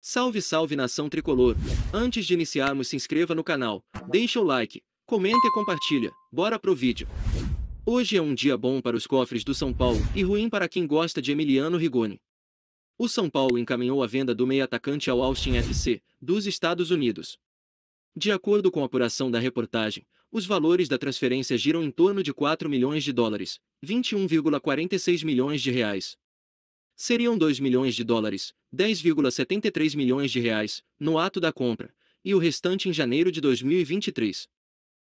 Salve salve nação tricolor! Antes de iniciarmos se inscreva no canal, deixa o like, comenta e compartilha, bora pro vídeo! Hoje é um dia bom para os cofres do São Paulo e ruim para quem gosta de Emiliano Rigoni. O São Paulo encaminhou a venda do meio atacante ao Austin FC, dos Estados Unidos. De acordo com a apuração da reportagem, os valores da transferência giram em torno de 4 milhões de dólares, 21,46 milhões de reais, seriam 2 milhões de dólares, 10,73 milhões de reais, no ato da compra, e o restante em janeiro de 2023.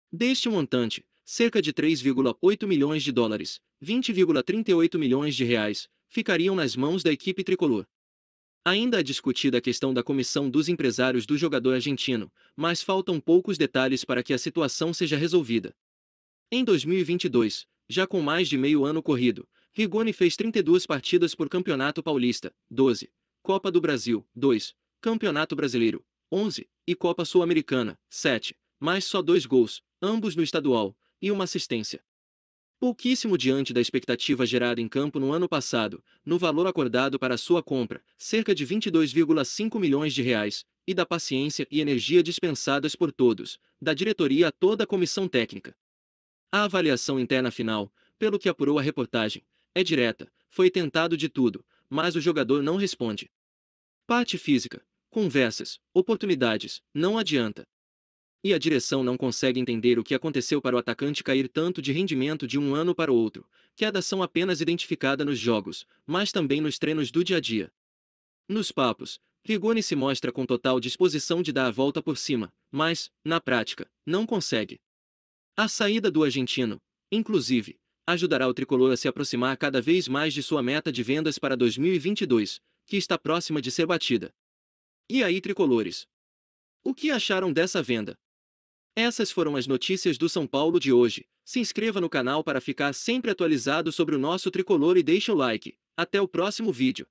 Deste montante, cerca de 3,8 milhões de dólares, 20,38 milhões de reais, ficariam nas mãos da equipe tricolor. Ainda é discutida a questão da comissão dos empresários do jogador argentino, mas faltam poucos detalhes para que a situação seja resolvida. Em 2022, já com mais de meio ano corrido, Rigoni fez 32 partidas por Campeonato Paulista, 12, Copa do Brasil, 2, Campeonato Brasileiro, 11, e Copa Sul-Americana, 7, mas só dois gols, ambos no estadual, e uma assistência. Pouquíssimo diante da expectativa gerada em campo no ano passado, no valor acordado para sua compra, cerca de 22,5 milhões de reais, e da paciência e energia dispensadas por todos, da diretoria a toda a comissão técnica. A avaliação interna final, pelo que apurou a reportagem, é direta, foi tentado de tudo, mas o jogador não responde. Parte física, conversas, oportunidades, não adianta. E a direção não consegue entender o que aconteceu para o atacante cair tanto de rendimento de um ano para o outro, queda são apenas identificada nos jogos, mas também nos treinos do dia a dia. Nos papos, Rigoni se mostra com total disposição de dar a volta por cima, mas, na prática, não consegue. A saída do argentino, inclusive, ajudará o tricolor a se aproximar cada vez mais de sua meta de vendas para 2022, que está próxima de ser batida. E aí, tricolores? O que acharam dessa venda? Essas foram as notícias do São Paulo de hoje. Se inscreva no canal para ficar sempre atualizado sobre o nosso tricolor e deixe o like. Até o próximo vídeo.